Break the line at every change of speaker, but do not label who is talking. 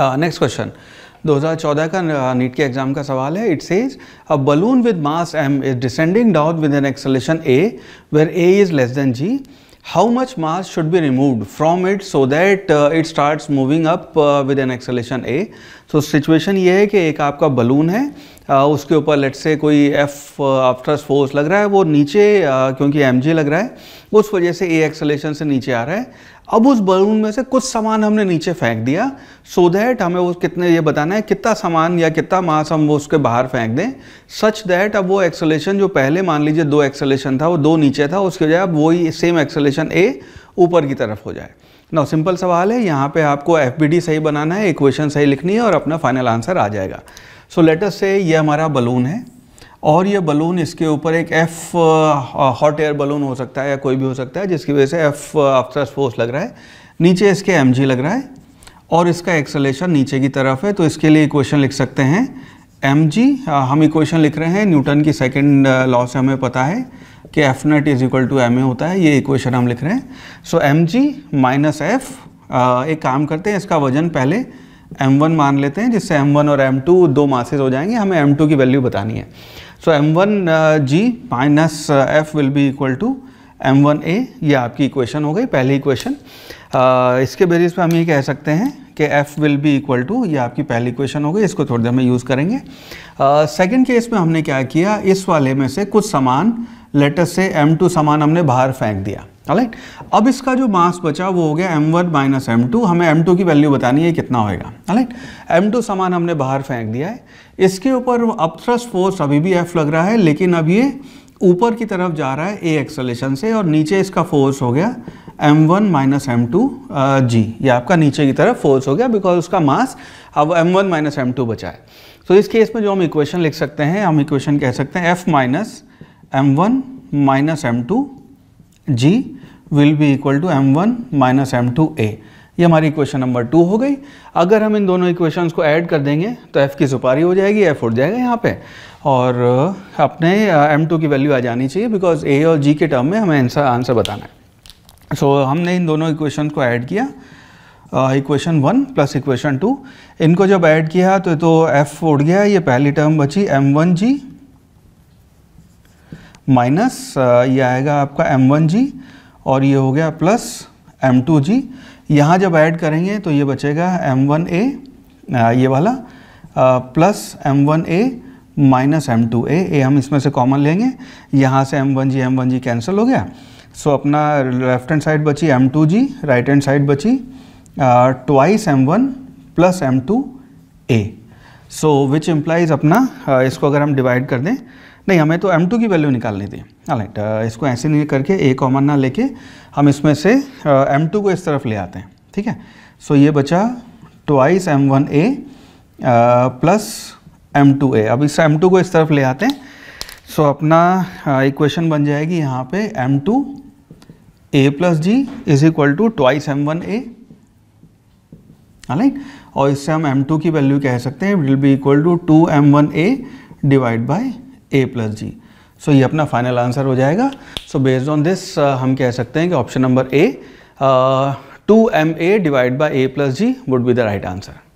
next question 2014 का NEET uh, के exam का सवाल है it says a balloon with mass M is descending down with an acceleration A where A is less than G how much mass should be remove from it so that it starts moving up with an acceleration A so situation ये है कि एक आपका balloon है उसके ऊपर late से कोई एफ आफ्टर फोर्स लग रहा है वो नीचे क्योंकि एम लग रहा है उस वजह से ए एक्सलेशन से नीचे आ रहा है अब उस बलून में से कुछ सामान हमने नीचे फेंक दिया सो so दैट हमें वो कितने ये बताना है कितना सामान या कितना मास हम वो उसके बाहर फेंक दें सच दैट अब वो एक्सलेशन जो पहले मान लीजिए दो एक्सलेशन था वो दो नीचे था उसके बजाय अब वही सेम एक्सलेशन ए ऊपर की तरफ हो जाए ना सिंपल सवाल है यहाँ पे आपको एफ सही बनाना है इक्वेशन सही लिखनी है और अपना फाइनल आंसर आ जाएगा सो लेटर से ये हमारा बलून है और ये बलून इसके ऊपर एक एफ़ हॉट एयर बलून हो सकता है या कोई भी हो सकता है जिसकी वजह से एफ़ अफ्तरस फोर्स लग रहा है नीचे इसके एम लग रहा है और इसका एक्सलेशन नीचे की तरफ है तो इसके लिए इक्वेशन लिख सकते हैं एम जी uh, हम इक्वेशन लिख रहे हैं न्यूटन की सेकेंड लॉ uh, से हमें पता है कि F net is equal to M A होता है ये इक्वेशन हम लिख रहे हैं so M G minus F एक काम करते हैं इसका वजन पहले m1 मान लेते हैं जिससे m1 और m2 दो मासेज हो जाएंगे हमें m2 की वैल्यू बतानी है so M one G minus F will be equal to M one A ये आपकी इक्वेशन हो गई पहली इक्वेशन uh, इसके बेसिस पे हम ये कह सकते हैं कि f will be equal to ये आपकी पहली इक्वेशन हो गई इसको थोड़ी देर में यूज़ करेंगे सेकेंड uh, केस में हमने क्या किया इस वाले में से कुछ सामान लेटर से टू सामान हमने बाहर फेंक दिया राइट अब इसका जो मास बचा वो हो गया M one minus M two हमें एम टू की वैल्यू बतानी है कितना होएगा राइट एम टू सामान हमने बाहर फेंक दिया है इसके ऊपर अपथ्रस्ट फोर्स अभी भी एफ लग रहा है लेकिन अब ये ऊपर की तरफ जा रहा है ए एक्सलेशन से और नीचे इसका फोर्स हो गया M one minus M two G ये आपका नीचे की तरफ फोर्स हो गया बिकॉज उसका मास अब M one minus M two बचा है तो इस केस में जो हम इक्वेशन लिख सकते हैं हम इक्वेशन कह सकते हैं F minus M one minus M two G will be equal to M one minus M two A ये हमारी इक्वेशन नंबर टू हो गई अगर हम इन दोनों इक्वेशंस को ऐड कर देंगे तो एफ़ की सुपारी हो जाएगी एफ़ उठ जाएगा यहाँ पे और uh, अपने एम uh, टू की वैल्यू आ जानी चाहिए बिकॉज ए और जी के टर्म में हमें आंसर आंसर बताना है सो so, हमने इन दोनों इक्वेशन को ऐड किया equation one plus equation two इनको जब ऐड किया तो तो एफ़ उठ गया ये पहली टर्म बची एम वन जी माइनस ये आएगा आपका एम वन जी और ये हो गया प्लस एम टू जी यहाँ जब ऐड करेंगे तो ये बचेगा एम वन ए ये वाला plus M one A minus M two A A हम इसमें से कॉमन लेंगे यहाँ से M one G M one G cancel हो गया सो so, अपना लेफ्ट हैंड साइड बची M two G right hand side बची twice M one plus M two A so which implies अपना uh, इसको अगर हम डिवाइड कर दें नहीं हमें तो M2 की वैल्यू निकालनी थी राइट uh, इसको ऐसे नहीं करके ए कॉमन ना लेके हम इसमें से uh, M2 को इस तरफ ले आते हैं ठीक है सो ये बचा twice M one A plus M two A अब इस एम टू को इस तरफ ले आते हैं सो so, अपना इक्वेशन uh, बन जाएगी यहाँ पे M two A plus G is equal to twice M one A right हाँ, और इससे हम m2 की वैल्यू कह सकते हैं will be equal to two M one A divide by A plus G so ये अपना फाइनल आंसर हो जाएगा सो बेस्ड ऑन दिस हम कह सकते हैं कि option number A two M A divide by A plus G would be the right answer